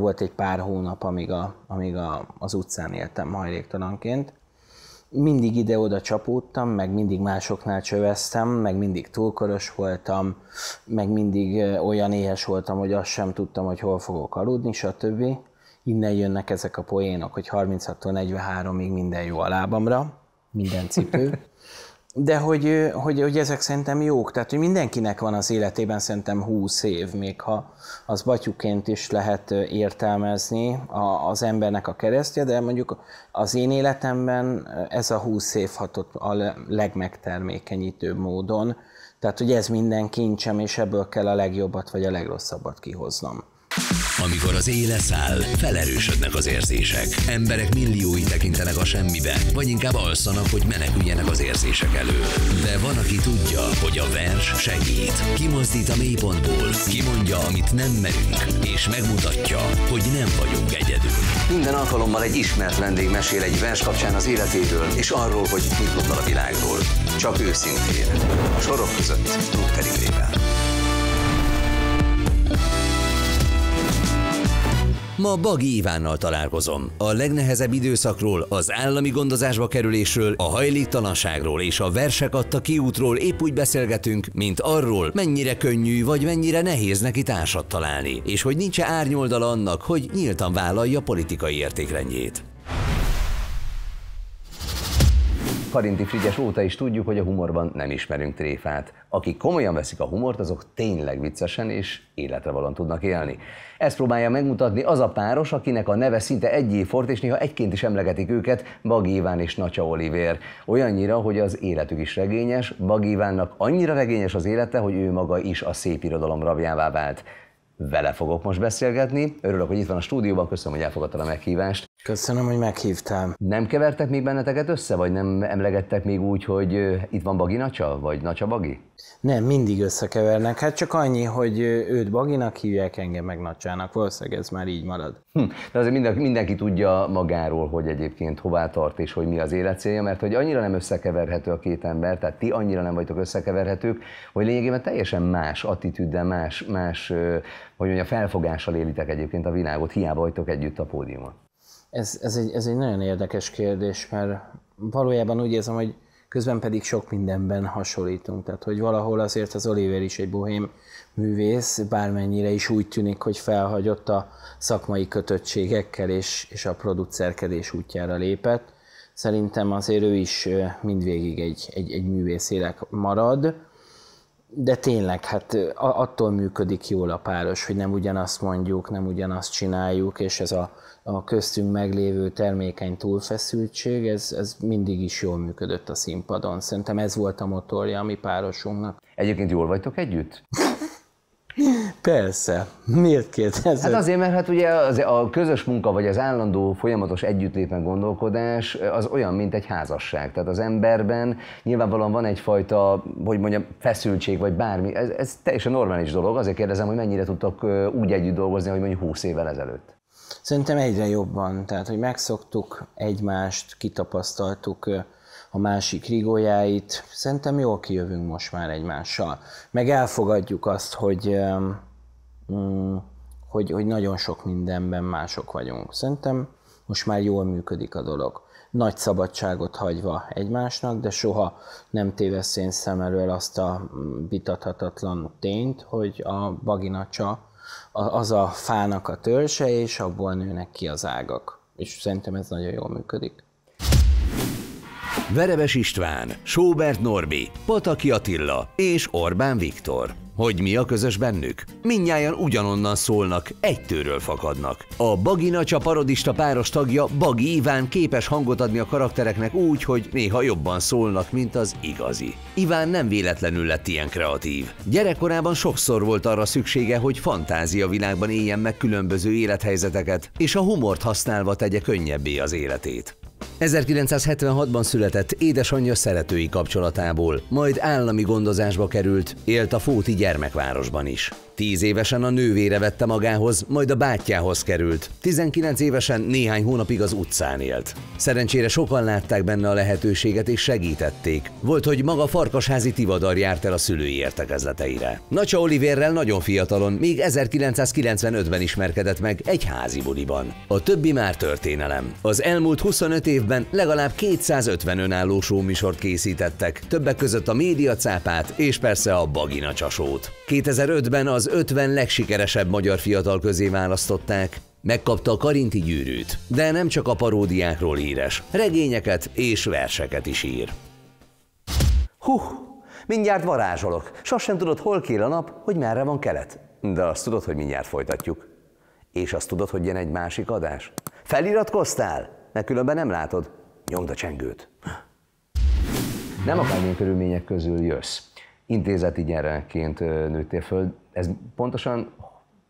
volt egy pár hónap, amíg, a, amíg a, az utcán éltem hajléktalanként. Mindig ide-oda csapódtam, meg mindig másoknál csöveztem, meg mindig túlkoros voltam, meg mindig olyan éhes voltam, hogy azt sem tudtam, hogy hol fogok aludni, stb. Innen jönnek ezek a poénok, hogy 36-tól 43-ig minden jó a lábamra, minden cipő. de hogy, hogy, hogy ezek szerintem jók, tehát hogy mindenkinek van az életében szerintem 20 év, még ha az batyuként is lehet értelmezni a, az embernek a keresztje, de mondjuk az én életemben ez a 20 év hatott a legmegtermékenyítőbb módon, tehát hogy ez minden kincsem, és ebből kell a legjobbat vagy a legrosszabbat kihoznom. Amikor az éle száll, felerősödnek az érzések. Emberek milliói tekintenek a semmibe, vagy inkább alszanak, hogy meneküljenek az érzések elől. De van, aki tudja, hogy a vers segít. Kimozdít a mélypontból, kimondja, amit nem merünk, és megmutatja, hogy nem vagyunk egyedül. Minden alkalommal egy ismert vendég mesél egy vers kapcsán az életéről, és arról, hogy mit gondol a világról. Csak őszintén. A sorok között, Trupp Ma Bagi Ivánnal találkozom. A legnehezebb időszakról, az állami gondozásba kerülésről, a hajléktalanságról és a versek adta kiútról épp úgy beszélgetünk, mint arról, mennyire könnyű vagy mennyire nehéz neki társat találni, és hogy nincs árnyoldala annak, hogy nyíltan vállalja politikai értékrendjét. Karinti Frigyes óta is tudjuk, hogy a humorban nem ismerünk tréfát. Akik komolyan veszik a humort, azok tényleg viccesen és életre valóan tudnak élni. Ezt próbálja megmutatni az a páros, akinek a neve szinte évfort, és néha egyként is emlegetik őket, Bagi Iván és Nacsa Olivér. Olyannyira, hogy az életük is regényes, Bagi Ivánnak annyira regényes az élete, hogy ő maga is a szép irodalom rabjává vált. Vele fogok most beszélgetni. Örülök, hogy itt van a stúdióban, köszönöm, hogy elfogadta a meghívást. Köszönöm, hogy meghívtál. Nem kevertek még benneteket össze, vagy nem emlegettek még úgy, hogy itt van Bagi Nacsa, vagy Nacsa Bagi? Nem, mindig összekevernek. Hát csak annyi, hogy őt Baginak hívják, engem meg Nacsának. Valószínűleg ez már így marad. Hm, de azért mindenki, mindenki tudja magáról, hogy egyébként hová tart és hogy mi az élet célja, mert hogy annyira nem összekeverhető a két ember, tehát ti annyira nem vagytok összekeverhetők, hogy lényegében teljesen más attitűddel, más, más hogy mondja, felfogással élitek egyébként a világot, hiába vagytok együtt a pódiumon. Ez, ez, egy, ez egy nagyon érdekes kérdés, mert valójában úgy érzem, hogy közben pedig sok mindenben hasonlítunk. Tehát, hogy valahol azért az Oliver is egy bohém művész, bármennyire is úgy tűnik, hogy felhagyott a szakmai kötöttségekkel, és, és a producerkedés útjára lépett. Szerintem azért ő is mindvégig egy, egy, egy élek marad, de tényleg, hát attól működik jól a páros, hogy nem ugyanazt mondjuk, nem ugyanazt csináljuk, és ez a, a köztünk meglévő termékeny túlfeszültség, ez, ez mindig is jól működött a színpadon. Szerintem ez volt a motorja a mi párosunknak. Egyébként jól vagytok együtt? Persze, miért kérdezed? Hát azért, mert hát ugye az, a közös munka, vagy az állandó folyamatos együttlépen gondolkodás az olyan, mint egy házasság. Tehát az emberben nyilvánvalóan van egyfajta, hogy mondjam, feszültség, vagy bármi. Ez, ez teljesen normális dolog. Azért kérdezem, hogy mennyire tudtak úgy együtt dolgozni, hogy mondjuk 20 évvel ezelőtt. Szerintem egyre jobban. Tehát, hogy megszoktuk egymást, kitapasztaltuk, a másik rigójáit. Szerintem jól kijövünk most már egymással. Meg elfogadjuk azt, hogy, mm, hogy, hogy nagyon sok mindenben mások vagyunk. Szerintem most már jól működik a dolog. Nagy szabadságot hagyva egymásnak, de soha nem téveszén szem elől azt a mm, vitathatatlan tényt, hogy a baginacsa az a fának a törse, és abból nőnek ki az ágak. És szerintem ez nagyon jól működik. Verebes István, Sóbert Norbi, Pataki Attila és Orbán Viktor. Hogy mi a közös bennük? Mindnyájan ugyanonnan szólnak, egytőről fakadnak. A Bagi Natya parodista páros tagja Bagi Iván képes hangot adni a karaktereknek úgy, hogy néha jobban szólnak, mint az igazi. Iván nem véletlenül lett ilyen kreatív. Gyerekkorában sokszor volt arra szüksége, hogy fantázia világban éljen meg különböző élethelyzeteket, és a humort használva tegye könnyebbé az életét. 1976-ban született édesanyja szeretői kapcsolatából, majd állami gondozásba került, élt a Fóti gyermekvárosban is. Tíz évesen a nővére vette magához, majd a bátyjához került. 19 évesen néhány hónapig az utcán élt. Szerencsére sokan látták benne a lehetőséget és segítették. Volt, hogy maga Farkasházi Tivadar járt el a szülői értekezleteire. Nacsa Olivérrel nagyon fiatalon, még 1995-ben ismerkedett meg egy házi buliban. A többi már történelem. Az elmúlt 25 évben legalább 250 önálló sómisort készítettek, többek között a médiacápát és persze a baginacsasót. 2005-ben az 50 legsikeresebb magyar fiatal közé választották. Megkapta a Karinti gyűrűt, de nem csak a paródiákról híres, regényeket és verseket is ír. Hú, mindjárt varázsolok, sosem tudod, hol kél a nap, hogy merre van kelet. De azt tudod, hogy mindjárt folytatjuk. És azt tudod, hogy jön egy másik adás? Feliratkoztál? Mert különben nem látod. Nyomd a csengőt. Nem akármilyen körülmények közül jössz. Intézeti gyerekként nőttél föl, ez pontosan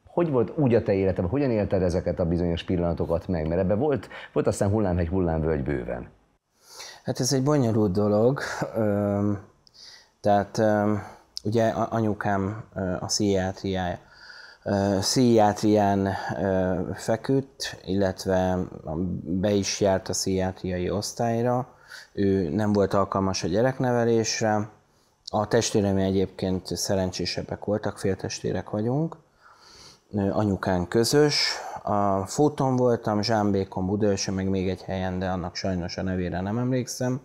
hogy volt úgy a te életedben, hogyan élted ezeket a bizonyos pillanatokat meg? Mert ebben volt, volt aztán hullámhegy, hullámvölgy bőven. Hát ez egy bonyolult dolog. Tehát ugye anyukám a szíjátriája. Szíjátrián feküdt, illetve be is járt a szíjátriai osztályra. Ő nem volt alkalmas a gyereknevelésre, a testvérem egyébként szerencsésebbek voltak, féltestvérek vagyunk, anyukán közös. A Fóton voltam, Zsámbékon, Budaörsön, meg még egy helyen, de annak sajnos a nevére nem emlékszem.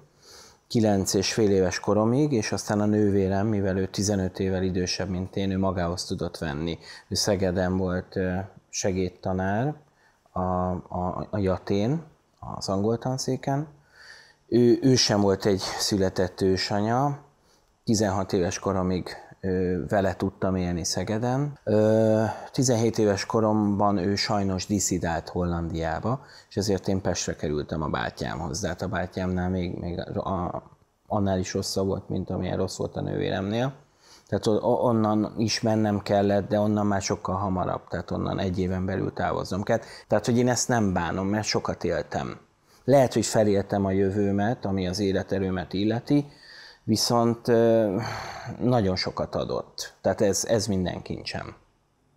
9 és fél éves koromig, és aztán a nővérem, mivel ő 15 évvel idősebb, mint én, ő magához tudott venni. Ő Szegeden volt segédtanár a, a, a Jatén, az angol tanszéken. Ő, ő sem volt egy született ősanya, 16 éves koromig vele tudtam élni Szegeden. 17 éves koromban ő sajnos diszidált Hollandiába, és ezért én Pestre kerültem a bátyámhoz. De hát a bátyámnál még, még a, annál is rosszabb volt, mint amilyen rossz volt a nővéremnél. Tehát onnan is mennem kellett, de onnan már sokkal hamarabb, tehát onnan egy éven belül távoznom kellett. Tehát, hogy én ezt nem bánom, mert sokat éltem. Lehet, hogy feléltem a jövőmet, ami az életerőmet illeti, viszont nagyon sokat adott. Tehát ez, ez minden kincsem.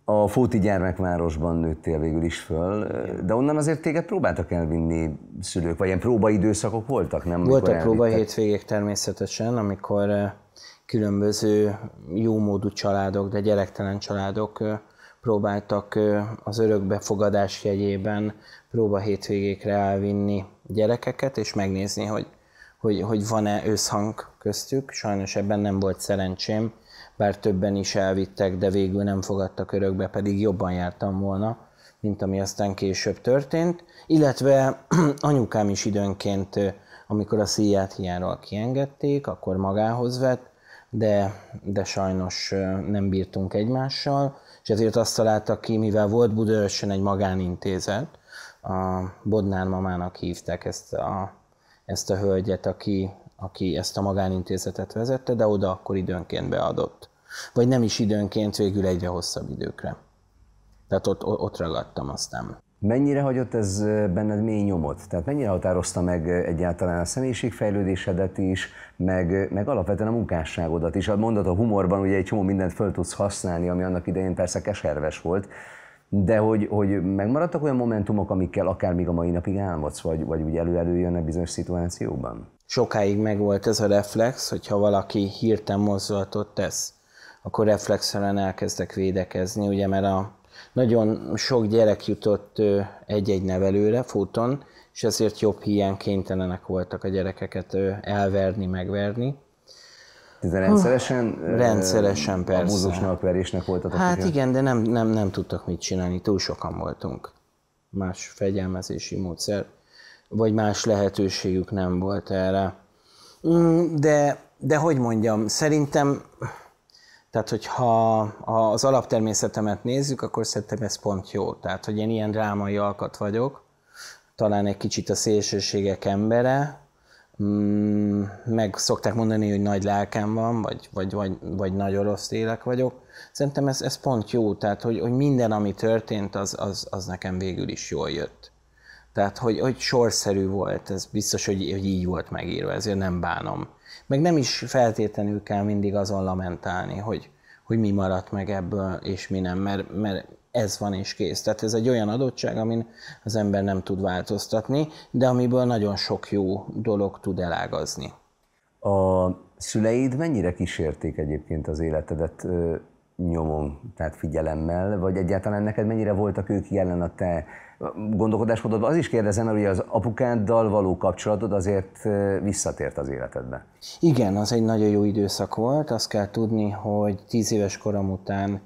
A Fóti gyermekvárosban nőttél végül is föl, de onnan azért téged próbáltak elvinni szülők, vagy ilyen próbaidőszakok voltak, nem? Voltak hétvégék természetesen, amikor különböző jómódú családok, de gyerektelen családok próbáltak az örökbefogadás jegyében próba hétvégékre elvinni gyerekeket, és megnézni, hogy, hogy, hogy van-e összhang köztük. Sajnos ebben nem volt szerencsém, bár többen is elvittek, de végül nem fogadtak örökbe, pedig jobban jártam volna, mint ami aztán később történt. Illetve anyukám is időnként, amikor a szíját hiányról kiengedték, akkor magához vett, de, de sajnos nem bírtunk egymással, és ezért azt találta ki, mivel volt Budaörsön egy magánintézet, a Bodnár mamának hívták ezt a, ezt a hölgyet, aki aki ezt a magánintézetet vezette, de oda akkor időnként beadott. Vagy nem is időnként, végül egyre hosszabb időkre. Tehát ott, ott ragadtam aztán. Mennyire hagyott ez benned mély nyomot? Tehát mennyire határozta meg egyáltalán a személyiségfejlődésedet is, meg, meg alapvetően a munkásságodat is? A mondat a humorban ugye egy csomó mindent föl tudsz használni, ami annak idején persze keserves volt, de hogy, hogy megmaradtak olyan momentumok, amikkel akár még a mai napig álmodsz, vagy, vagy úgy elő-előjönne bizonyos szituációban? sokáig megvolt ez a reflex, hogyha valaki hirtelen mozdulatot tesz, akkor reflexzelen elkezdek védekezni, ugye, mert a nagyon sok gyerek jutott egy-egy nevelőre futon, és ezért jobb hiány kénytelenek voltak a gyerekeket elverni, megverni. Ez rendszeresen? Uh, rendszeresen, persze. A verésnek voltatok? Hát igen, de nem, nem, nem tudtak mit csinálni, túl sokan voltunk. Más fegyelmezési módszer vagy más lehetőségük nem volt erre. Mm, de, de hogy mondjam, szerintem, tehát hogyha ha az alaptermészetemet nézzük, akkor szerintem ez pont jó. Tehát, hogy én ilyen drámai alkat vagyok, talán egy kicsit a szélsőségek embere, mm, meg szokták mondani, hogy nagy lelkem van, vagy, vagy, vagy, vagy nagy orosz élek vagyok. Szerintem ez, ez pont jó, tehát hogy, hogy minden, ami történt, az, az, az nekem végül is jól jött. Tehát, hogy, hogy sorszerű volt, ez biztos, hogy, hogy így volt megírva, ezért nem bánom. Meg nem is feltétlenül kell mindig azon lamentálni, hogy, hogy mi maradt meg ebből, és mi nem, mert, mert ez van és kész. Tehát ez egy olyan adottság, amin az ember nem tud változtatni, de amiből nagyon sok jó dolog tud elágazni. A szüleid mennyire kísérték egyébként az életedet nyomon, tehát figyelemmel, vagy egyáltalán neked mennyire voltak ők jelen a te gondolkodásmódodban. Az is kérdezem, hogy az apukáddal való kapcsolatod azért visszatért az életedbe. Igen, az egy nagyon jó időszak volt. Azt kell tudni, hogy tíz éves korom után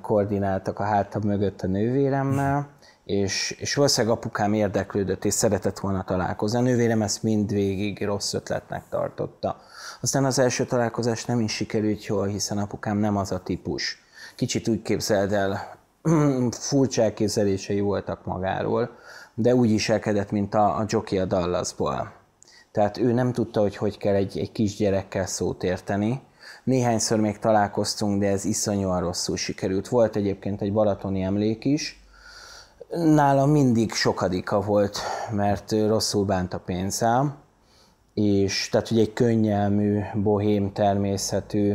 koordináltak a hátam mögött a nővéremmel, és, és valószínűleg apukám érdeklődött és szeretett volna találkozni. A nővérem ezt mindvégig rossz ötletnek tartotta. Aztán az első találkozás nem is sikerült jól, hiszen apukám nem az a típus. Kicsit úgy képzeld el, furcsa elképzelései voltak magáról, de úgy is elkedett, mint a, a Jockey a Dallasból. Tehát ő nem tudta, hogy hogy kell egy, egy kisgyerekkel szót érteni. Néhányszor még találkoztunk, de ez iszonyúan rosszul sikerült. Volt egyébként egy balatoni emlék is. Nálam mindig sokadika volt, mert rosszul bánt a pénzem, és tehát ugye egy könnyelmű, bohém természetű,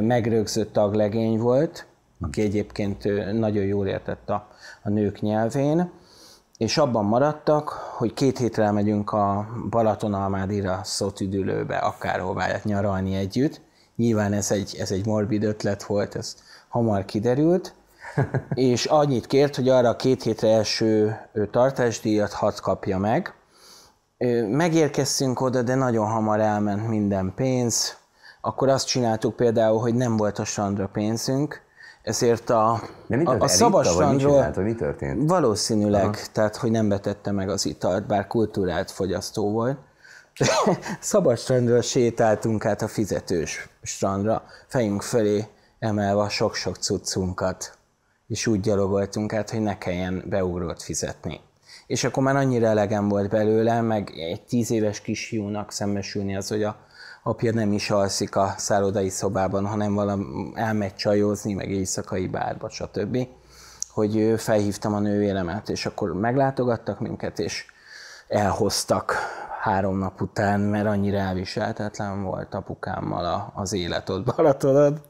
megrögzött taglegény volt, aki egyébként nagyon jól értett a, a nők nyelvén, és abban maradtak, hogy két hétre megyünk a Balaton Balatonalmádira szótüdülőbe, akárhová nyaralni együtt. Nyilván ez egy, ez egy morbid ötlet volt, ez hamar kiderült, és annyit kért, hogy arra a két hétre első tartásdíjat hat kapja meg. Megérkeztünk oda, de nagyon hamar elment minden pénz. Akkor azt csináltuk például, hogy nem volt a Sandra pénzünk, ezért a, De mit a, a szabadstrandról... Mit, hát, mi történt? Valószínűleg, Aha. tehát hogy nem betette meg az italt, bár kultúrált fogyasztó volt. szabadstrandról sétáltunk át a fizetős strandra, fejünk fölé emelve a sok-sok cuccunkat, és úgy gyalogoltunk át, hogy ne kelljen beugrót fizetni. És akkor már annyira elegem volt belőle, meg egy tíz éves kisfiúnak szembesülni az, hogy a apja nem is alszik a szállodai szobában, hanem valami elmegy csajozni, meg éjszakai bárba, stb. Hogy felhívtam a nővéremet, és akkor meglátogattak minket, és elhoztak három nap után, mert annyira elviseltetlen volt apukámmal a, az élet ott Balatonod.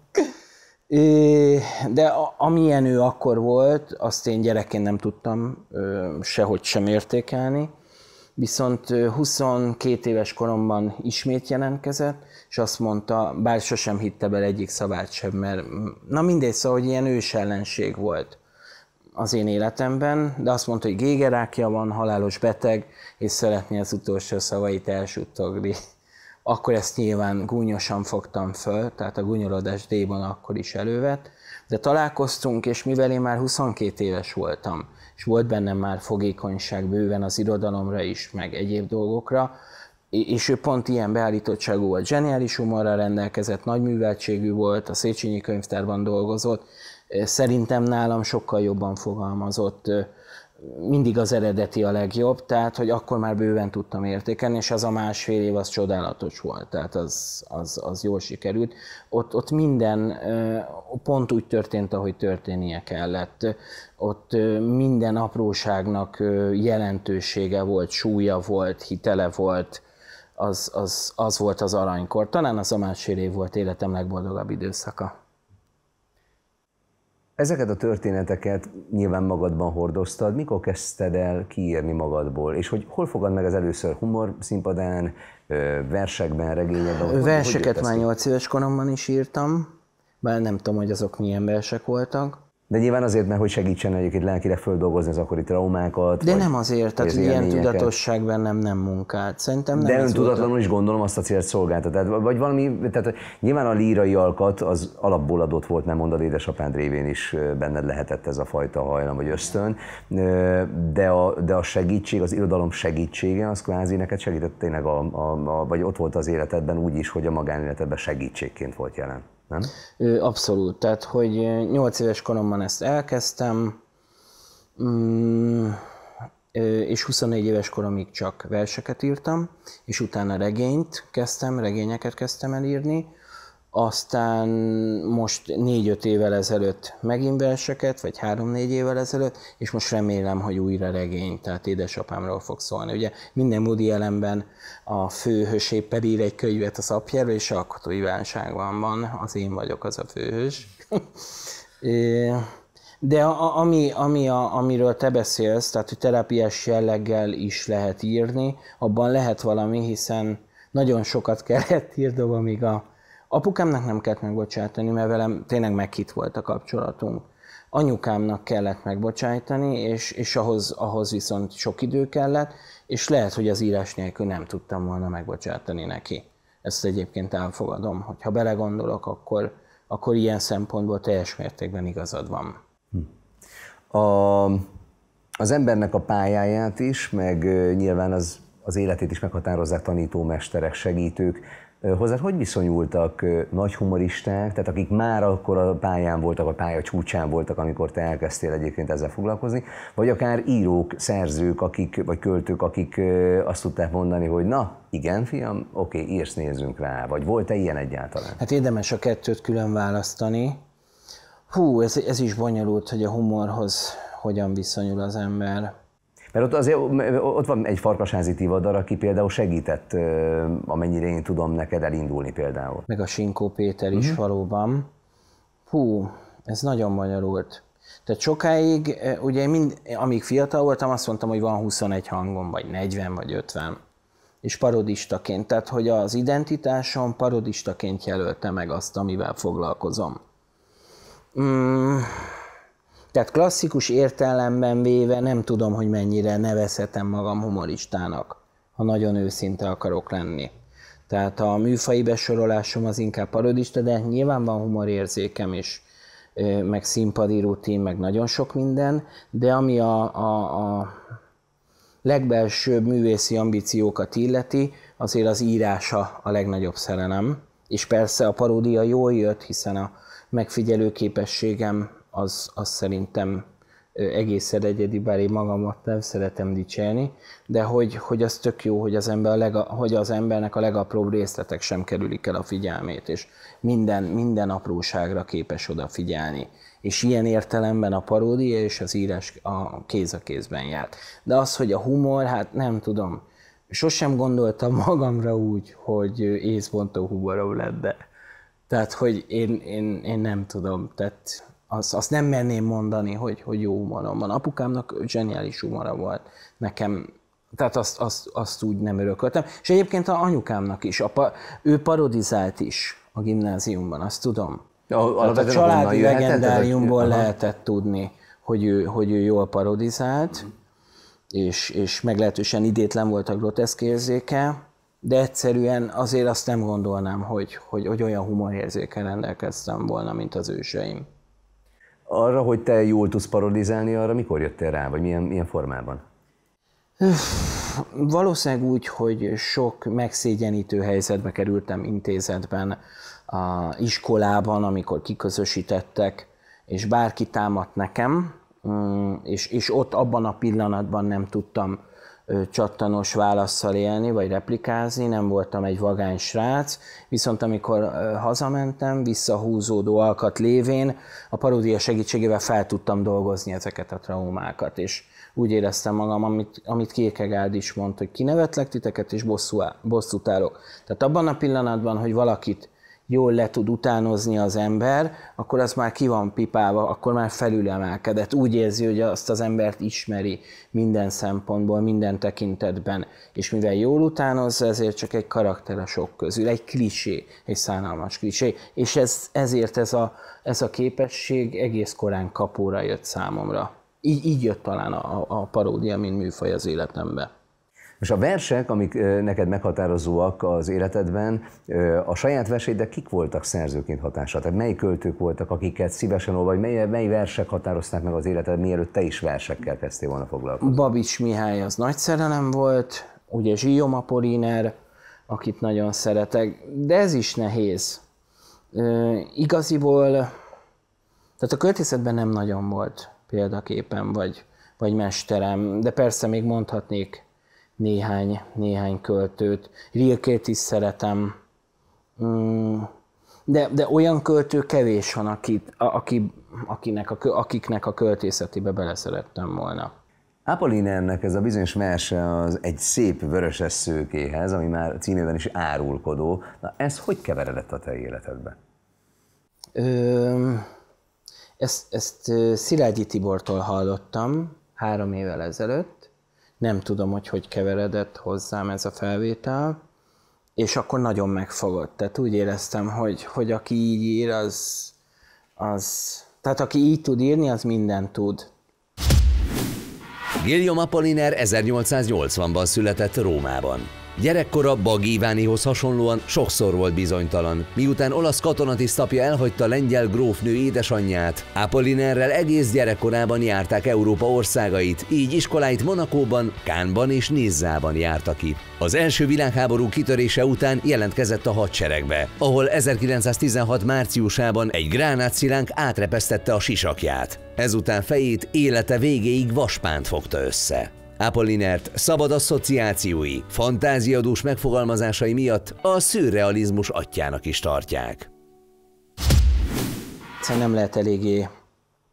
De amilyen ő akkor volt, azt én gyerekként nem tudtam sehogy sem értékelni. Viszont 22 éves koromban ismét jelentkezett, és azt mondta, bár sosem hitte bele egyik szavát sem, mert na mindegy, szóval, hogy ilyen ős ellenség volt az én életemben, de azt mondta, hogy gégerákja van, halálos beteg, és szeretné az utolsó szavait elsuttogni. Akkor ezt nyilván gúnyosan fogtam föl, tehát a gúnyolodás D-ban akkor is elővet, de találkoztunk, és mivel én már 22 éves voltam, és volt bennem már fogékonyság bőven az irodalomra is, meg egyéb dolgokra, és ő pont ilyen beállítottságú volt, zseniális humorral rendelkezett, nagy műveltségű volt, a Széchenyi könyvtárban dolgozott, szerintem nálam sokkal jobban fogalmazott, mindig az eredeti a legjobb, tehát hogy akkor már bőven tudtam értékelni, és az a másfél év az csodálatos volt, tehát az, az, az jól sikerült. Ott, ott minden pont úgy történt, ahogy történnie kellett. Ott minden apróságnak jelentősége volt, súlya volt, hitele volt, az, az, az volt az aranykor. Talán az a másfél év volt életem legboldogabb időszaka. Ezeket a történeteket nyilván magadban hordoztad. Mikor kezdted el kiírni magadból? És hogy hol fogad meg az először humor színpadán, versekben, regényekben? Verseket már 8 éves koromban is írtam, bár nem tudom, hogy azok milyen versek voltak. De nyilván azért, mert hogy segítsen egyébként lelkire földolgozni az akkori traumákat. De nem azért, tehát ilyen lényeket. tudatosság bennem nem munkált, Szerintem nem De ön tudatlanul is gondolom azt a célt szolgálta. Tehát, vagy valami, tehát nyilván a lírai alkat az alapból adott volt, nem mondod édesapád révén is benned lehetett ez a fajta hajlam vagy ösztön, de a, de a segítség, az irodalom segítsége, az kvázi neked segített tényleg, a, a, a, vagy ott volt az életedben úgy is, hogy a magánéletedben segítségként volt jelen nem? Abszolút. Tehát, hogy 8 éves koromban ezt elkezdtem, mm, és 24 éves koromig csak verseket írtam, és utána regényt kezdtem, regényeket kezdtem elírni, aztán most négy-öt évvel ezelőtt megint verseket, vagy három-négy évvel ezelőtt, és most remélem, hogy újra regény, tehát édesapámról fog szólni. Ugye minden Moody elemben a főhős éppen ír egy könyvet az apjáról, és alkotói válságban van, az én vagyok az a főhős. De a, ami, ami a, amiről te beszélsz, tehát hogy terápiás jelleggel is lehet írni, abban lehet valami, hiszen nagyon sokat kellett írnom, amíg a Apukámnak nem kellett megbocsátani, mert velem tényleg meghit volt a kapcsolatunk. Anyukámnak kellett megbocsájtani, és, és ahhoz, ahhoz viszont sok idő kellett, és lehet, hogy az írás nélkül nem tudtam volna megbocsátani neki. Ezt egyébként elfogadom, hogy ha belegondolok, akkor, akkor ilyen szempontból teljes mértékben igazad van. Hm. A, az embernek a pályáját is, meg nyilván az, az életét is meghatározzák tanítómesterek, segítők Hozzá hogy viszonyultak nagy humoristák, tehát akik már akkor a pályán voltak, a pálya csúcsán voltak, amikor te elkezdtél egyébként ezzel foglalkozni, vagy akár írók, szerzők, akik, vagy költők, akik azt tudták mondani, hogy na, igen, fiam, oké, írsz, nézzünk rá, vagy volt-e ilyen egyáltalán? Hát érdemes a kettőt külön választani. Hú, ez, ez is bonyolult, hogy a humorhoz hogyan viszonyul az ember. Mert ott, azért, ott van egy farkasházi tivadar, aki például segített, amennyire én tudom neked elindulni például. Meg a Sinkó Péter is uh-huh. valóban. Hú, ez nagyon magyarult. Tehát sokáig, ugye mind, amíg fiatal voltam, azt mondtam, hogy van 21 hangom, vagy 40, vagy 50. És parodistaként, tehát hogy az identitásom parodistaként jelölte meg azt, amivel foglalkozom. Mm tehát klasszikus értelemben véve nem tudom, hogy mennyire nevezhetem magam humoristának, ha nagyon őszinte akarok lenni. Tehát a műfai besorolásom az inkább parodista, de nyilván van humorérzékem is, meg színpadi rutin, meg nagyon sok minden, de ami a, a, a legbelsőbb művészi ambíciókat illeti, azért az írása a legnagyobb szerelem. És persze a paródia jól jött, hiszen a megfigyelő képességem az, az szerintem egészen egyedi, bár én magamat nem szeretem dicsélni, de hogy, hogy az tök jó, hogy az, ember a lega, hogy az embernek a legapróbb részletek sem kerülik el a figyelmét, és minden, minden apróságra képes odafigyelni. És ilyen értelemben a paródia és az írás a kéz a kézben járt. De az, hogy a humor, hát nem tudom, sosem gondoltam magamra úgy, hogy észbontó humorom lett, de tehát, hogy én, én, én nem tudom, tehát azt, azt nem merném mondani, hogy, hogy jó humorom van. Apukámnak zseniális humora volt. Nekem tehát azt, azt, azt úgy nem örököltem. És egyébként a anyukámnak is, apa, ő parodizált is a gimnáziumban, azt tudom. A, a, a családi legendáriumból lehetett tudni, hogy ő, hogy ő jól parodizált, mm. és, és meglehetősen idétlen volt a groteszk érzéke, de egyszerűen azért azt nem gondolnám, hogy, hogy, hogy olyan humorérzéken rendelkeztem volna, mint az őseim. Arra, hogy te jól tudsz parodizálni, arra mikor jöttél rá, vagy milyen, milyen formában? Valószínűleg úgy, hogy sok megszégyenítő helyzetbe kerültem intézetben, a iskolában, amikor kiközösítettek, és bárki támadt nekem, mm, és, és ott abban a pillanatban nem tudtam csattanos válaszsal élni, vagy replikázni, nem voltam egy vagány srác, viszont amikor hazamentem, visszahúzódó alkat lévén, a paródia segítségével fel tudtam dolgozni ezeket a traumákat, és úgy éreztem magam, amit, amit Kierkegaard is mondta, hogy kinevetlek titeket, és bosszú, bosszút állok. Tehát abban a pillanatban, hogy valakit jól le tud utánozni az ember, akkor az már ki van pipálva, akkor már felülemelkedett. Úgy érzi, hogy azt az embert ismeri minden szempontból, minden tekintetben. És mivel jól utánozza, ezért csak egy karakter a sok közül, egy klisé, egy szánalmas klisé. És ez, ezért ez a, ez a képesség egész korán kapóra jött számomra. Így, így jött talán a, a paródia, mint műfaj az életembe és a versek, amik neked meghatározóak az életedben, a saját verseid, de kik voltak szerzőként hatása? Tehát mely költők voltak, akiket szívesen olvasd, mely, mely versek határozták meg az életed, mielőtt te is versekkel kezdtél volna foglalkozni? Babics Mihály az nagy szerelem volt, ugye Zsíjom Apolliner, akit nagyon szeretek, de ez is nehéz. Ö, igaziból, tehát a költészetben nem nagyon volt példaképen, vagy, vagy mesterem, de persze még mondhatnék néhány, néhány költőt. Rilkét is szeretem, mm. de, de olyan költő kevés van, akit, a, aki, akinek a, akiknek a költészetibe beleszerettem volna. Apollinernek ez a bizonyos verse az egy szép vöröses szőkéhez, ami már címében is árulkodó. Na ez hogy keveredett a te életedbe? Ö, ezt, ezt Szilágyi Tibortól hallottam három évvel ezelőtt, nem tudom, hogy hogy keveredett hozzám ez a felvétel, és akkor nagyon megfogott. Tehát úgy éreztem, hogy, hogy aki így ír, az, az... Tehát aki így tud írni, az mindent tud. Guillaume Apolliner 1880-ban született Rómában. Gyerekkora Bagi Ivánihoz hasonlóan sokszor volt bizonytalan. Miután olasz katonatisztapja elhagyta lengyel grófnő édesanyját, Apollinerrel egész gyerekkorában járták Európa országait, így iskoláit Monakóban, Kánban és Nizzában járta ki. Az első világháború kitörése után jelentkezett a hadseregbe, ahol 1916 márciusában egy gránátszilánk átrepesztette a sisakját. Ezután fejét élete végéig vaspánt fogta össze. Apollinert szabad asszociációi, fantáziadús megfogalmazásai miatt a szürrealizmus atyának is tartják. Egyszerűen szóval nem lehet eléggé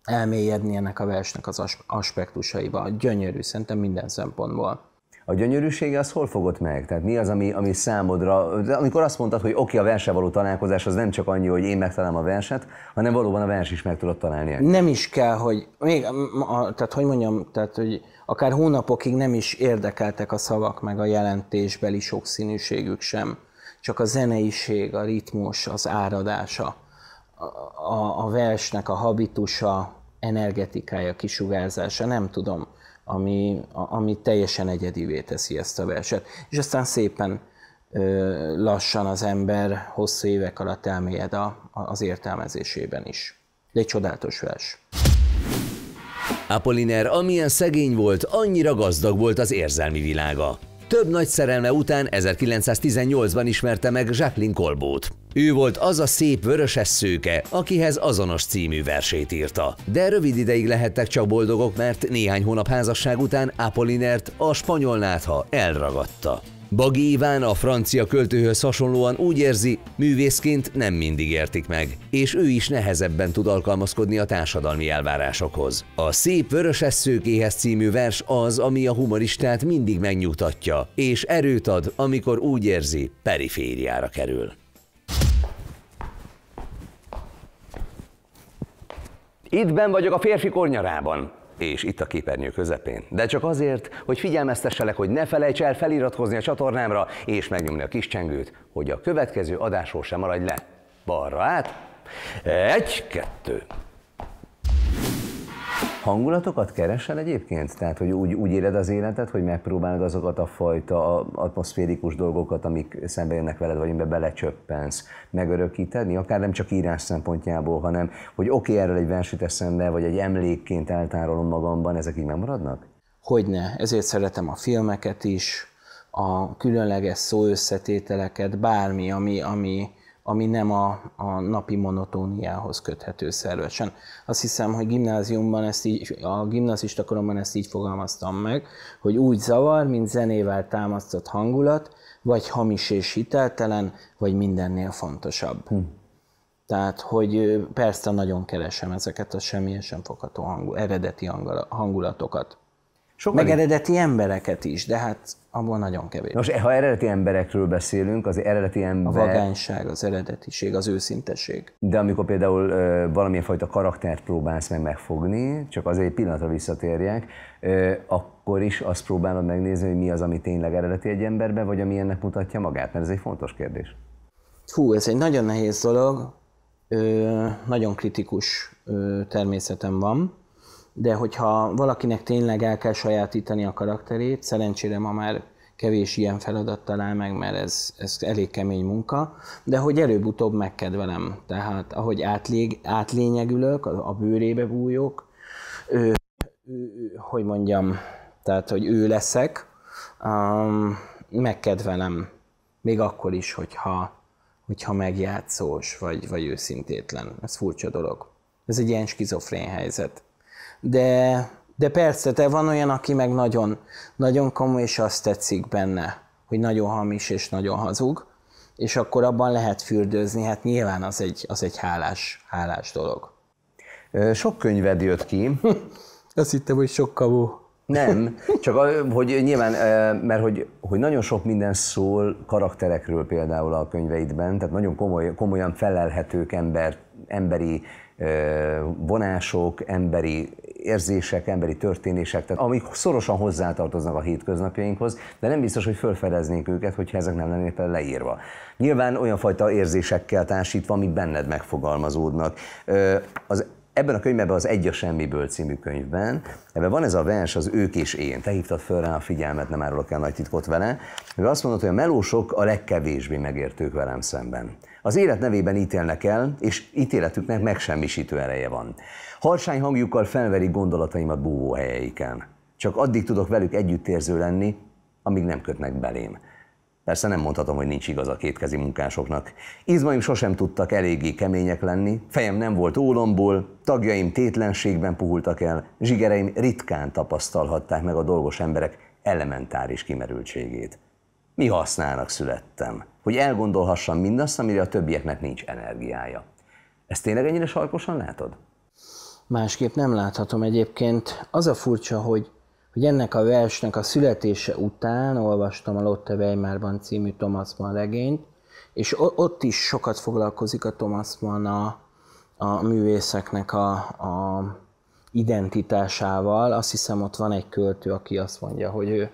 elmélyedni ennek a versnek az aspektusaiba. Gyönyörű, szerintem minden szempontból. A gyönyörűsége az hol fogott meg? Tehát mi az, ami, ami számodra, de amikor azt mondtad, hogy oké, okay, a verse való találkozás az nem csak annyi, hogy én megtalálom a verset, hanem valóban a vers is meg tudott találni. Nem is kell, hogy még, a, tehát hogy mondjam, tehát hogy akár hónapokig nem is érdekeltek a szavak, meg a jelentésbeli sokszínűségük sem. Csak a zeneiség, a ritmus, az áradása, a, a versnek a habitusa, energetikája, kisugárzása, nem tudom, ami, ami teljesen egyedivé teszi ezt a verset. És aztán szépen lassan az ember hosszú évek alatt elmélyed a, az értelmezésében is. De egy csodálatos vers. Apolliner amilyen szegény volt, annyira gazdag volt az érzelmi világa. Több nagy szerelme után 1918-ban ismerte meg Jacqueline Kolbót. Ő volt az a szép vöröses szőke, akihez azonos című versét írta. De rövid ideig lehettek csak boldogok, mert néhány hónap házasság után Apollinert a spanyol nátha elragadta. Bagi Iván a francia költőhöz hasonlóan úgy érzi, művészként nem mindig értik meg, és ő is nehezebben tud alkalmazkodni a társadalmi elvárásokhoz. A Szép Vörös Szőkéhez című vers az, ami a humoristát mindig megnyugtatja, és erőt ad, amikor úgy érzi, perifériára kerül. Itt ben vagyok a férfi kornyarában és itt a képernyő közepén. De csak azért, hogy figyelmeztesselek, hogy ne felejts el feliratkozni a csatornámra, és megnyomni a kis csengőt, hogy a következő adásról sem maradj le. Balra át, egy, kettő. Hangulatokat keresel egyébként? Tehát, hogy úgy, úgy éled az életet, hogy megpróbálod azokat a fajta atmoszférikus dolgokat, amik szembe jönnek veled, vagy amiben belecsöppensz, megörökíteni, akár nem csak írás szempontjából, hanem, hogy oké, okay, erről egy verset eszembe, vagy egy emlékként eltárolom magamban, ezek így megmaradnak? Hogyne, ezért szeretem a filmeket is, a különleges szóösszetételeket, bármi, ami, ami, ami nem a, a napi monotóniához köthető szervesen. Azt hiszem, hogy gimnáziumban ezt így, a gimnazista koromban ezt így fogalmaztam meg, hogy úgy zavar, mint zenével támasztott hangulat, vagy hamis és hiteltelen, vagy mindennél fontosabb. Hm. Tehát, hogy persze nagyon keresem ezeket a semmilyen sem fogható hangul, eredeti hangulatokat. Sokan Meg eredeti embereket is, de hát abból nagyon kevés. Nos, ha eredeti emberekről beszélünk, az eredeti ember... A vagányság, az eredetiség, az őszintesség. De amikor például ö, valamilyen fajta karaktert próbálsz meg megfogni, csak azért egy pillanatra visszatérjek, ö, akkor is azt próbálod megnézni, hogy mi az, ami tényleg eredeti egy emberben, vagy ami ennek mutatja magát, mert ez egy fontos kérdés. Hú, ez egy nagyon nehéz dolog, ö, nagyon kritikus ö, természetem van, de hogyha valakinek tényleg el kell sajátítani a karakterét, szerencsére ma már kevés ilyen feladat talál meg, mert ez, ez elég kemény munka, de hogy előbb-utóbb megkedvelem. Tehát ahogy átlég, átlényegülök, a bőrébe bújok, ő, ő, hogy mondjam, tehát hogy ő leszek, um, megkedvelem. Még akkor is, hogyha, hogyha megjátszós vagy, vagy őszintétlen. Ez furcsa dolog. Ez egy ilyen skizofrén helyzet de, de persze, te van olyan, aki meg nagyon, nagyon komoly, és azt tetszik benne, hogy nagyon hamis és nagyon hazug, és akkor abban lehet fürdőzni, hát nyilván az egy, az egy hálás, hálás dolog. Sok könyved jött ki. azt hittem, hogy sok kavó. Nem, csak hogy nyilván, mert hogy, hogy nagyon sok minden szól karakterekről például a könyveidben, tehát nagyon komoly, komolyan felelhetők ember, emberi vonások, emberi érzések, emberi történések, tehát amik szorosan hozzátartoznak a hétköznapjainkhoz, de nem biztos, hogy felfedeznénk őket, hogyha ezek nem lennének leírva. Nyilván olyan fajta érzésekkel társítva, amik benned megfogalmazódnak. Az ebben a könyvben, az Egy a Semmiből című könyvben, ebben van ez a vers, az Ők és Én. Te hívtad föl rá a figyelmet, nem árulok el nagy titkot vele. Ő azt mondod, hogy a melósok a legkevésbé megértők velem szemben. Az élet nevében ítélnek el, és ítéletüknek megsemmisítő ereje van. Harsány hangjukkal felveri gondolataimat helyeiken. Csak addig tudok velük együttérző lenni, amíg nem kötnek belém. Persze nem mondhatom, hogy nincs igaz a kétkezi munkásoknak. Izmaim sosem tudtak eléggé kemények lenni, fejem nem volt ólomból, tagjaim tétlenségben puhultak el, zsigereim ritkán tapasztalhatták meg a dolgos emberek elementáris kimerültségét. Mi használnak születtem? Hogy elgondolhassam mindazt, amire a többieknek nincs energiája. Ezt tényleg ennyire sarkosan látod? másképp nem láthatom egyébként. Az a furcsa, hogy, hogy ennek a versnek a születése után olvastam a Lotte Weimarban című Thomas Mann regényt, és ott is sokat foglalkozik a Thomas Mann a, a művészeknek a, a identitásával. Azt hiszem, ott van egy költő, aki azt mondja, hogy ő,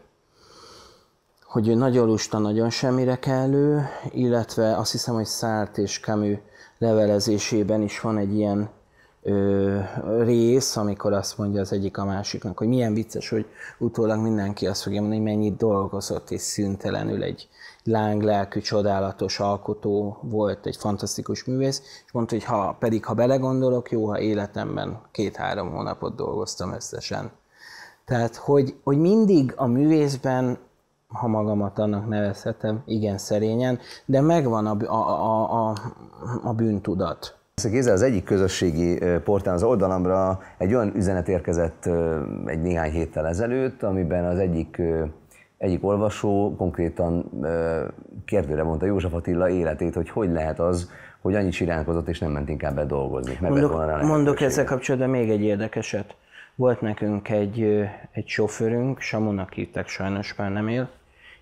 hogy ő nagyon lusta, nagyon semmire kellő, illetve azt hiszem, hogy Szárt és Kemű levelezésében is van egy ilyen rész, amikor azt mondja az egyik a másiknak, hogy milyen vicces, hogy utólag mindenki azt fogja mondani, hogy mennyit dolgozott, és szüntelenül egy lelkű, csodálatos alkotó volt, egy fantasztikus művész, és mondta, hogy ha, pedig ha belegondolok, jó, ha életemben két-három hónapot dolgoztam összesen. Tehát, hogy, hogy mindig a művészben ha magamat annak nevezhetem, igen szerényen, de megvan a, a, a, a bűntudat Géza, az egyik közösségi portán az oldalamra egy olyan üzenet érkezett egy néhány héttel ezelőtt, amiben az egyik, egyik olvasó konkrétan kérdőre mondta József Attila életét, hogy hogy lehet az, hogy annyit siránkozott és nem ment inkább be dolgozni. mondok, mondok ezzel kapcsolatban még egy érdekeset. Volt nekünk egy, egy sofőrünk, Samonak hívták, sajnos már nem él,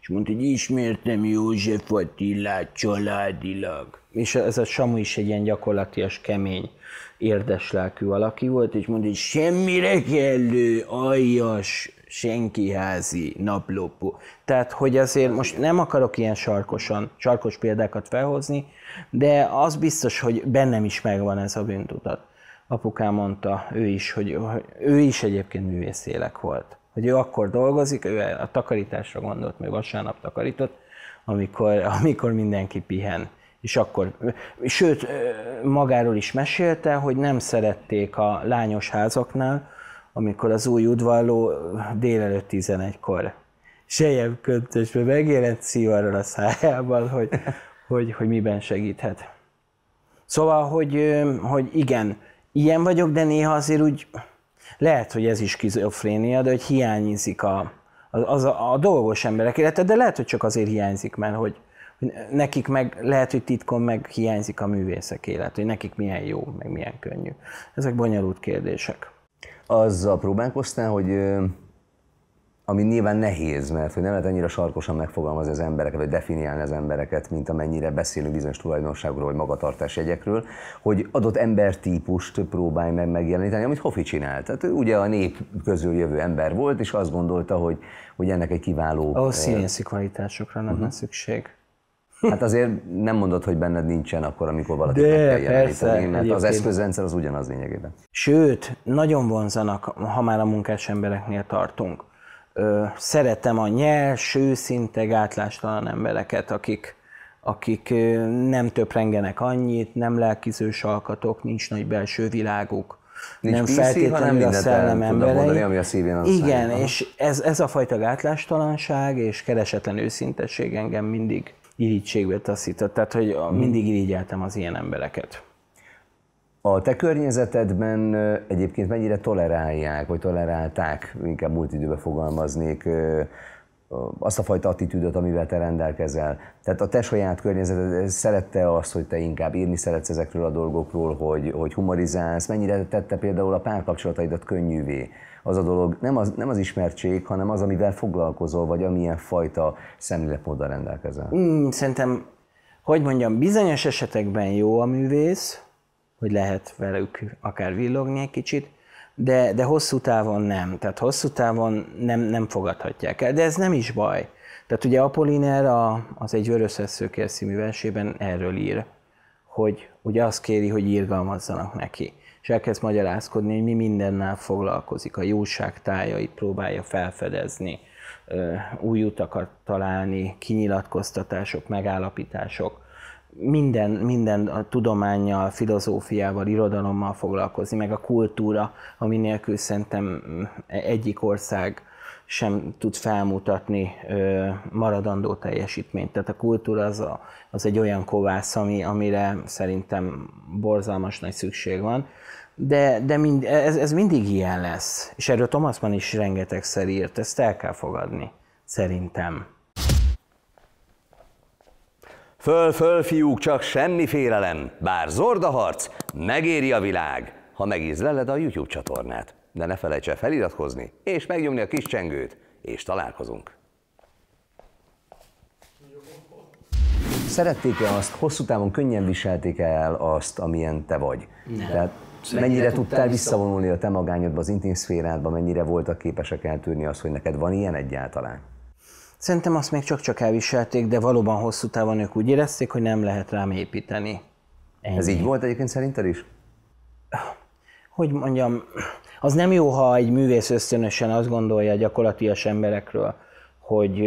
és mondta, hogy ismertem József Attilát családilag. És ez a Samu is egy ilyen gyakorlatias, kemény, érdes lelkű valaki volt, és mondta, hogy semmire kellő, aljas, senkiházi naplopó. Tehát, hogy azért most nem akarok ilyen sarkosan, sarkos példákat felhozni, de az biztos, hogy bennem is megvan ez a bűntudat. Apukám mondta, ő is, hogy ő is egyébként művészélek volt hogy ő akkor dolgozik, ő a takarításra gondolt, mert vasárnap takarított, amikor, amikor mindenki pihen. És akkor, sőt, magáról is mesélte, hogy nem szerették a lányos házaknál, amikor az új udvarló délelőtt 11-kor sejjebb köntösbe megjelent szívarral a szájában, hogy, hogy, hogy miben segíthet. Szóval, hogy, hogy igen, ilyen vagyok, de néha azért úgy lehet, hogy ez is kizofrénia, de hogy hiányzik a, az a, a dolgos emberek élete, de lehet, hogy csak azért hiányzik, mert hogy, hogy nekik meg lehet, hogy titkon meg hiányzik a művészek élet, hogy nekik milyen jó, meg milyen könnyű. Ezek bonyolult kérdések. Azzal próbálkoztál, hogy ami nyilván nehéz, mert hogy nem lehet annyira sarkosan megfogalmazni az embereket, vagy definiálni az embereket, mint amennyire beszélünk bizonyos tulajdonságról, vagy magatartás jegyekről, hogy adott embertípust próbálj meg megjeleníteni, amit Hofi csinált. Tehát ő ugye a nép közül jövő ember volt, és azt gondolta, hogy, hogy ennek egy kiváló... A eh, színészi kvalitásokra nem uh-huh. szükség. Hát azért nem mondod, hogy benned nincsen akkor, amikor valaki De, meg kell persze, mert egyébként. az eszközrendszer az ugyanaz lényegében. Sőt, nagyon vonzanak, ha már a munkás embereknél tartunk szeretem a nyers, őszinte, gátlástalan embereket, akik, akik nem töprengenek annyit, nem lelkizős alkatok, nincs nagy belső világuk. Nincs nem PC, feltétlenül a szellem emberei. Mondani, ami a szívén az Igen, szállít. és ez, ez a fajta gátlástalanság és keresetlen őszintesség engem mindig irítségbe taszított. Tehát, hogy mindig irigyeltem az ilyen embereket. A te környezetedben egyébként mennyire tolerálják, vagy tolerálták, inkább múlt időben fogalmaznék, azt a fajta attitűdöt, amivel te rendelkezel. Tehát a te saját környezeted szerette azt, hogy te inkább írni szeretsz ezekről a dolgokról, hogy, hogy humorizálsz, mennyire tette például a párkapcsolataidat könnyűvé az a dolog, nem az, nem az ismertség, hanem az, amivel foglalkozol, vagy amilyen fajta szemléletmóddal rendelkezel. Mm, szerintem, hogy mondjam, bizonyos esetekben jó a művész, hogy lehet velük akár villogni egy kicsit, de, de hosszú távon nem. Tehát hosszú távon nem, nem fogadhatják el. De ez nem is baj. Tehát ugye Apolliner a, az egy vörös eszőkér című versében erről ír, hogy ugye azt kéri, hogy írgalmazzanak neki. És elkezd magyarázkodni, hogy mi mindennel foglalkozik, a jóság tájait próbálja felfedezni, új utakat találni, kinyilatkoztatások, megállapítások, minden, minden a tudományjal, filozófiával, irodalommal foglalkozni, meg a kultúra, ami nélkül szerintem mm, e-, egyik ország sem tud felmutatni ö, maradandó teljesítményt. Tehát a kultúra az, a, az egy olyan kovász, ami, amire szerintem borzalmas nagy szükség van. De, de mind, ez, ez mindig ilyen lesz. És erről Thomas Mann is rengetegszer írt, ezt el kell fogadni, szerintem. Föl, föl, fiúk, csak semmi félelem, bár harc, megéri a világ, ha megízleled a YouTube csatornát. De ne felejts el feliratkozni, és megnyomni a kis csengőt, és találkozunk. Szerették-e azt, hosszú távon könnyen viselték el azt, amilyen te vagy? Nem. Tehát mennyire, mennyire tudtál visszavonulni a te magányodba, az intim szférádba, mennyire voltak képesek eltűrni azt, hogy neked van ilyen egyáltalán? Szerintem azt még csak-csak elviselték, de valóban hosszú távon ők úgy érezték, hogy nem lehet rám építeni. Ennyi. Ez így volt egyébként szerinted is? Hogy mondjam, az nem jó, ha egy művész ösztönösen azt gondolja gyakorlatilag emberekről, hogy,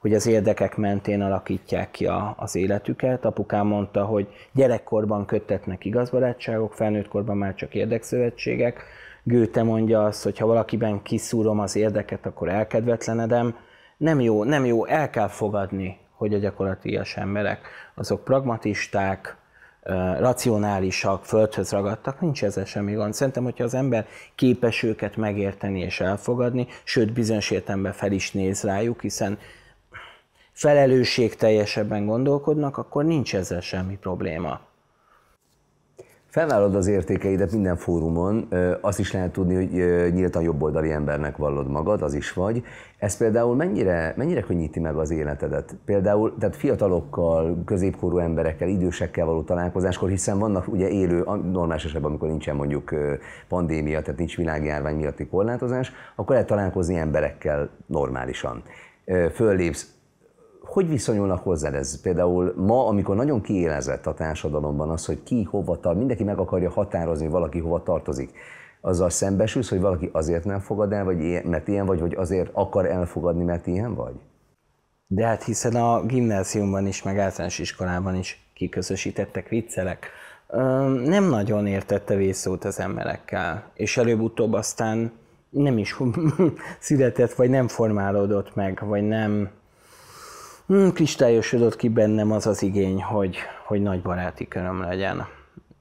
hogy az érdekek mentén alakítják ki a, az életüket. Apukám mondta, hogy gyerekkorban kötetnek igazbarátságok, felnőttkorban már csak érdekszövetségek. Gőte mondja azt, hogy ha valakiben kiszúrom az érdeket, akkor elkedvetlenedem nem jó, nem jó, el kell fogadni, hogy a gyakorlatilag emberek azok pragmatisták, racionálisak, földhöz ragadtak, nincs ezzel semmi gond. Szerintem, hogyha az ember képes őket megérteni és elfogadni, sőt, bizonyos értelemben fel is néz rájuk, hiszen felelősségteljesebben gondolkodnak, akkor nincs ezzel semmi probléma. Felvállod az értékeidet minden fórumon, azt is lehet tudni, hogy nyíltan jobboldali embernek vallod magad, az is vagy. Ez például mennyire, mennyire könnyíti meg az életedet? Például tehát fiatalokkal, középkorú emberekkel, idősekkel való találkozáskor, hiszen vannak ugye élő, normális esetben, amikor nincsen mondjuk pandémia, tehát nincs világjárvány miatti korlátozás, akkor lehet találkozni emberekkel normálisan. Föllépsz hogy viszonyulnak hozzá ez? Például ma, amikor nagyon kiélezett a társadalomban az, hogy ki hova tart, mindenki meg akarja határozni, valaki hova tartozik, azzal szembesülsz, hogy valaki azért nem fogad el, vagy ilyen, mert ilyen vagy, vagy azért akar elfogadni, mert ilyen vagy? De hát hiszen a gimnáziumban is, meg általános iskolában is kiközösítettek viccelek. Nem nagyon értette vészót az emberekkel, és előbb-utóbb aztán nem is született, vagy nem formálódott meg, vagy nem Hm, kristályosodott ki bennem az az igény, hogy, hogy nagy baráti köröm legyen.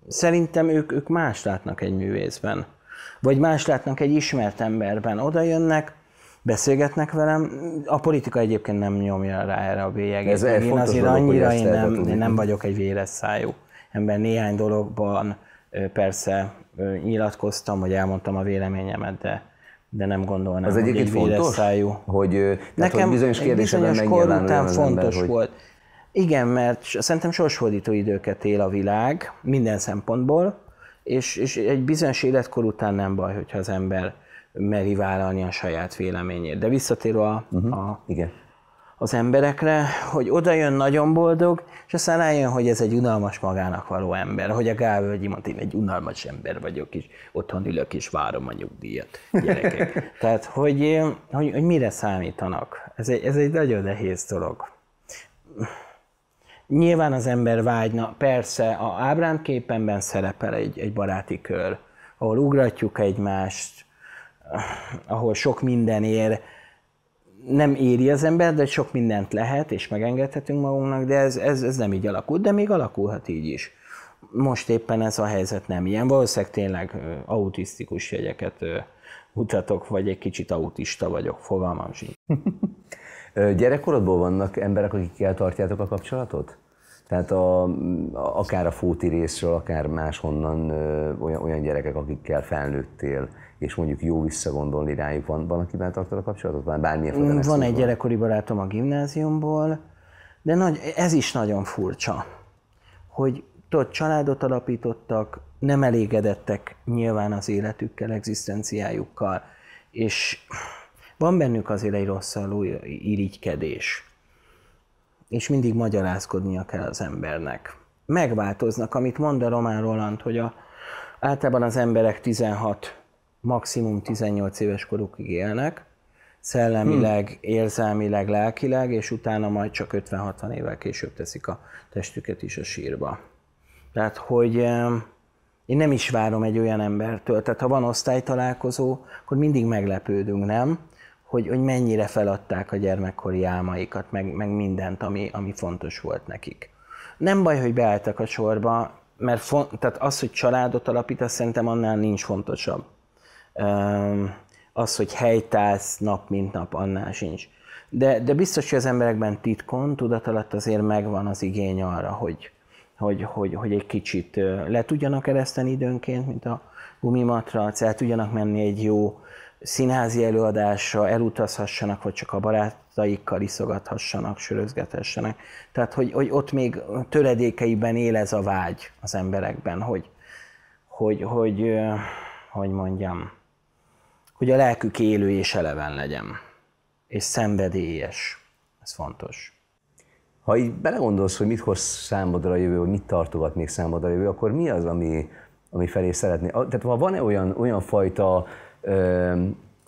Szerintem ők, ők más látnak egy művészben, vagy más látnak egy ismert emberben. Oda jönnek, beszélgetnek velem. A politika egyébként nem nyomja rá erre a bélyeget. Ez én azért dolog, annyira én nem, én nem vagyok egy véres szájú ember. Néhány dologban persze nyilatkoztam, hogy elmondtam a véleményemet, de de nem gondolnám, Az hogy egy fontos, szájú. hogy, Nekem hogy bizonyos kérdésekben bizonyos kor után fontos ember, hogy... volt. Igen, mert szerintem sorsfordító időket él a világ minden szempontból, és, és egy bizonyos életkor után nem baj, hogyha az ember meri vállalni a saját véleményét. De visszatérve a, uh-huh. a Igen az emberekre, hogy oda jön nagyon boldog, és aztán rájön, hogy ez egy unalmas magának való ember. Hogy a Gábor Vegyi mondta, én egy unalmas ember vagyok, és otthon ülök, és várom a nyugdíjat, gyerekek. Tehát, hogy, hogy, hogy mire számítanak? Ez egy, ez egy nagyon nehéz dolog. Nyilván az ember vágyna, persze a Ábrám képenben szerepel egy, egy baráti kör, ahol ugratjuk egymást, ahol sok minden ér, nem éri az ember, de sok mindent lehet, és megengedhetünk magunknak, de ez, ez, ez nem így alakult, de még alakulhat így is. Most éppen ez a helyzet nem ilyen. Valószínűleg tényleg autisztikus jegyeket mutatok, vagy egy kicsit autista vagyok, fogalmam sincs. Gyerekkorodból vannak emberek, akikkel tartjátok a kapcsolatot? Tehát a, a, akár a fóti részről, akár máshonnan ö, olyan, olyan gyerekek, akikkel felnőttél, és mondjuk jó visszagondolni rájuk. Van akivel tartod a kapcsolatot? Van, bármilyen mm, Van egy egy gyerekkori barátom a gimnáziumból, de nagy, ez is nagyon furcsa, hogy tudod, családot alapítottak, nem elégedettek nyilván az életükkel, egzisztenciájukkal, és van bennük azért egy rossz irigykedés, és mindig magyarázkodnia kell az embernek. Megváltoznak, amit mond a Román Roland, hogy a, általában az emberek 16 maximum 18 éves korukig élnek, szellemileg, hmm. érzelmileg, lelkileg, és utána majd csak 50-60 évvel később teszik a testüket is a sírba. Tehát, hogy én nem is várom egy olyan embertől, tehát ha van osztálytalálkozó, akkor mindig meglepődünk, nem? Hogy, hogy mennyire feladták a gyermekkori álmaikat, meg, meg mindent, ami, ami fontos volt nekik. Nem baj, hogy beálltak a sorba, mert font, tehát az, hogy családot alapítasz, szerintem annál nincs fontosabb az, hogy helytálsz nap mint nap, annál sincs. De, de biztos, hogy az emberekben titkon, tudat alatt azért megvan az igény arra, hogy, hogy, hogy, hogy egy kicsit le tudjanak ereszteni időnként, mint a gumimatrac, el tudjanak menni egy jó színházi előadásra, elutazhassanak, vagy csak a barátaikkal iszogathassanak, sörözgethessenek. Tehát, hogy, hogy ott még töredékeiben él ez a vágy az emberekben, hogy, hogy, hogy, hogy, hogy mondjam, hogy a lelkük élő és eleven legyen, és szenvedélyes. Ez fontos. Ha így belegondolsz, hogy mit hoz számodra a jövő, hogy mit tartogat még számodra a jövő, akkor mi az, ami, ami felé szeretné? Tehát ha van-e olyan, olyan fajta ö,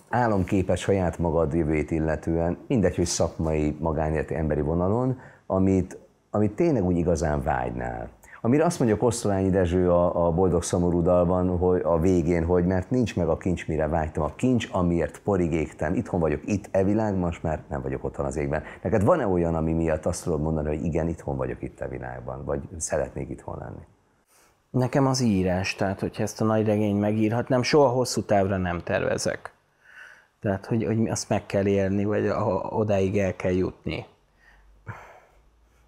álomképet saját magad jövőjét illetően, mindegy, hogy szakmai, magánéleti, emberi vonalon, amit, amit tényleg úgy igazán vágynál? Amire azt mondja Kosztolányi Dezső a, a Boldog Szomorú dalban, hogy a végén, hogy mert nincs meg a kincs, mire vágytam, a kincs, amiért porigégtem, itthon vagyok, itt e világ, most már nem vagyok otthon az égben. Neked van-e olyan, ami miatt azt tudod mondani, hogy igen, itthon vagyok itt e világban, vagy szeretnék itthon lenni? Nekem az írás, tehát hogyha ezt a nagy regényt megírhatnám, soha hosszú távra nem tervezek. Tehát, hogy, hogy azt meg kell élni, vagy odáig el kell jutni.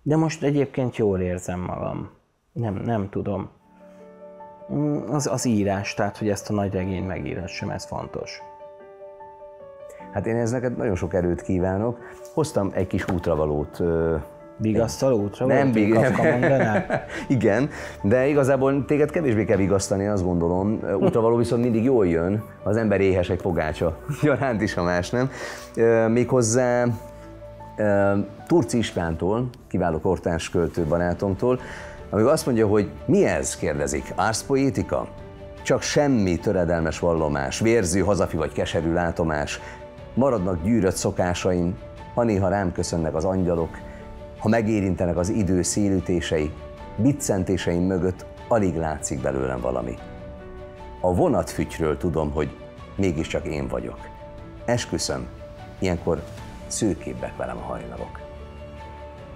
De most egyébként jól érzem magam nem, nem tudom. Mm, az, az írás, tehát hogy ezt a nagy regényt megírassam, ez fontos. Hát én ezt neked nagyon sok erőt kívánok. Hoztam egy kis útravalót. Vigasztaló útra? Nem, vig... Igen, de igazából téged kevésbé kell vigasztani, azt gondolom. Útravaló viszont mindig jól jön, az ember éhes egy fogácsa. Gyaránt is, ha más nem. Méghozzá Turci Istvántól, kiváló kortárs költő barátomtól, amíg azt mondja, hogy mi ez, kérdezik, árszpoétika? Csak semmi töredelmes vallomás, vérző, hazafi vagy keserű látomás, maradnak gyűrött szokásaim, ha néha rám köszönnek az angyalok, ha megérintenek az idő szélütései, biccentéseim mögött alig látszik belőlem valami. A vonatfütyről tudom, hogy mégiscsak én vagyok. Esküszöm, ilyenkor szőkébbek velem a hajnalok.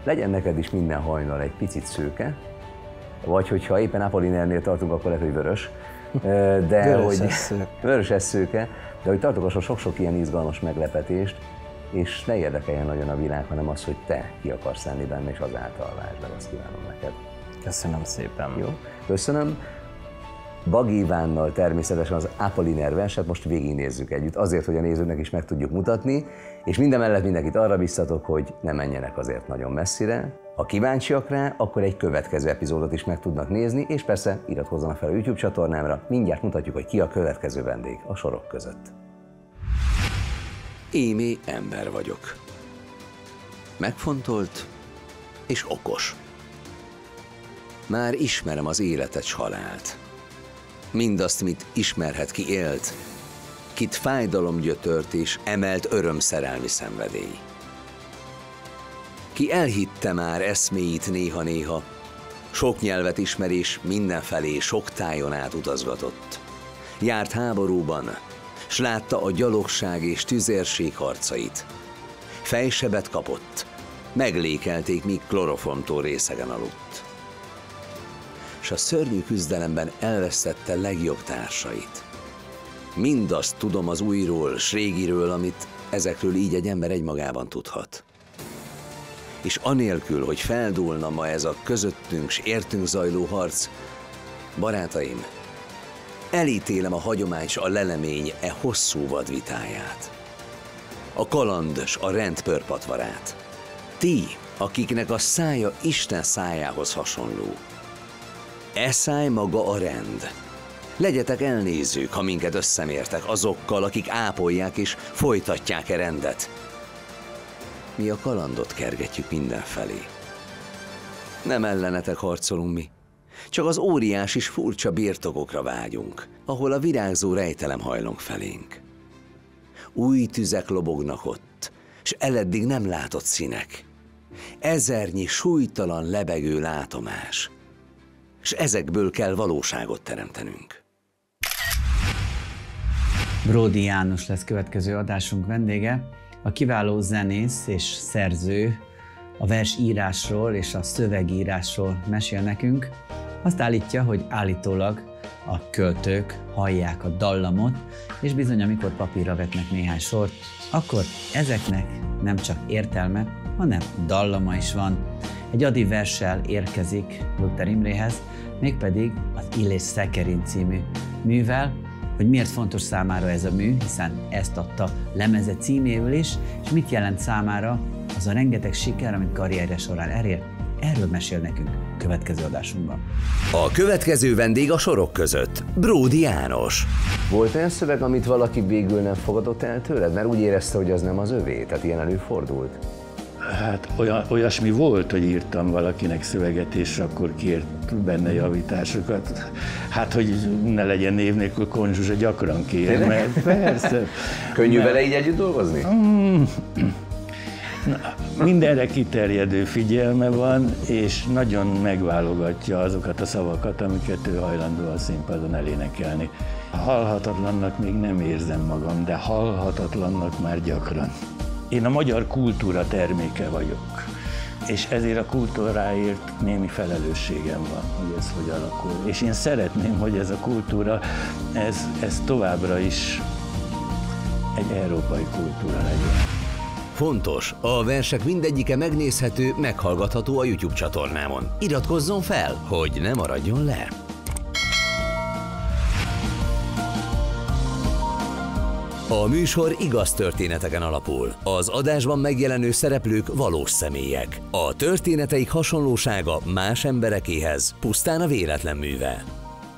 Legyen neked is minden hajnal egy picit szőke, vagy hogyha éppen Apollinernél tartunk, akkor lehet, hogy vörös. De vörös hogy, eszőke. Vörös eszőke, de hogy tartok a sok-sok ilyen izgalmas meglepetést, és ne érdekeljen nagyon a világ, hanem az, hogy te ki akarsz lenni benne, és azáltal váltsd meg, azt kívánom neked. Köszönöm szépen. Jó, köszönöm. Bagi Ivánnal természetesen az Apolliner verset most végignézzük együtt, azért, hogy a nézőnek is meg tudjuk mutatni, és mindemellett mindenkit arra biztatok, hogy ne menjenek azért nagyon messzire. Ha kíváncsiak rá, akkor egy következő epizódot is meg tudnak nézni, és persze iratkozzanak fel a YouTube csatornámra, mindjárt mutatjuk, hogy ki a következő vendég a sorok között. Émi ember vagyok. Megfontolt és okos. Már ismerem az életet s halált. Mindazt, mit ismerhet ki élt, akit fájdalom gyötört és emelt örömszerelmi szenvedély. Ki elhitte már eszméit néha-néha, sok nyelvet ismer és mindenfelé sok tájon át utazgatott. Járt háborúban, s látta a gyalogság és tüzérség harcait. Fejsebet kapott, meglékelték, míg kloroformtól részegen aludt. S a szörnyű küzdelemben elvesztette legjobb társait. Mindazt tudom az újról, s régiről, amit ezekről így egy ember egymagában tudhat. És anélkül, hogy feldúlna ma ez a közöttünk s értünk zajló harc, barátaim, elítélem a hagyomány s a lelemény e hosszú vadvitáját. A kaland s a rend pörpatvarát. Ti, akiknek a szája Isten szájához hasonló. E száj maga a rend, Legyetek elnézők, ha minket összemértek azokkal, akik ápolják és folytatják-e rendet. Mi a kalandot kergetjük mindenfelé. Nem ellenetek harcolunk mi. Csak az óriás és furcsa birtokokra vágyunk, ahol a virágzó rejtelem hajlunk felénk. Új tüzek lobognak ott, s eleddig nem látott színek. Ezernyi súlytalan lebegő látomás – és ezekből kell valóságot teremtenünk. Bródi János lesz következő adásunk vendége, a kiváló zenész és szerző a versírásról és a szövegírásról mesél nekünk. Azt állítja, hogy állítólag a költők hallják a dallamot, és bizony, amikor papírra vetnek néhány sort, akkor ezeknek nem csak értelme, hanem dallama is van. Egy adi verssel érkezik Luther Imréhez, mégpedig az Illés Szekerin című művel, hogy miért fontos számára ez a mű, hiszen ezt adta lemeze címéül is, és mit jelent számára az a rengeteg siker, amit karrierje során elért. Erről mesél nekünk következő adásunkban. A következő vendég a sorok között, Bródi János. Volt olyan szöveg, amit valaki végül nem fogadott el tőled, mert úgy érezte, hogy az nem az övé, tehát ilyen előfordult? Hát olyan, olyasmi volt, hogy írtam valakinek szöveget, és akkor kért benne javításokat. Hát, hogy ne legyen név nélkül konzsuzsa gyakran kér, mert persze. Könnyű mert... vele így együtt dolgozni? Mm. na, mindenre kiterjedő figyelme van, és nagyon megválogatja azokat a szavakat, amiket ő hajlandó a színpadon elénekelni. Halhatatlannak még nem érzem magam, de halhatatlannak már gyakran. Én a magyar kultúra terméke vagyok, és ezért a kultúráért némi felelősségem van, hogy ez hogy alakul. És én szeretném, hogy ez a kultúra, ez, ez továbbra is egy európai kultúra legyen. Fontos, a versek mindegyike megnézhető, meghallgatható a YouTube csatornámon. Iratkozzon fel, hogy ne maradjon le! A műsor igaz történeteken alapul. Az adásban megjelenő szereplők valós személyek. A történeteik hasonlósága más emberekéhez pusztán a véletlen műve.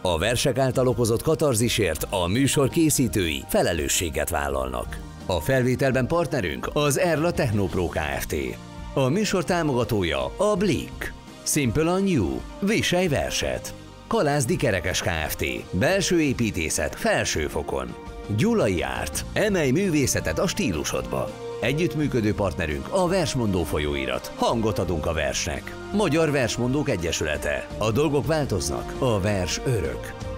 A versek által okozott katarzisért a műsor készítői felelősséget vállalnak. A felvételben partnerünk az Erla Technopro Kft. A műsor támogatója a Blick. Simple on You. Viselj verset. Kalázdi Kerekes Kft. Belső építészet felsőfokon. Gyulai Árt. Emelj művészetet a stílusodba. Együttműködő partnerünk a Versmondó folyóirat. Hangot adunk a versnek. Magyar Versmondók Egyesülete. A dolgok változnak, a vers örök.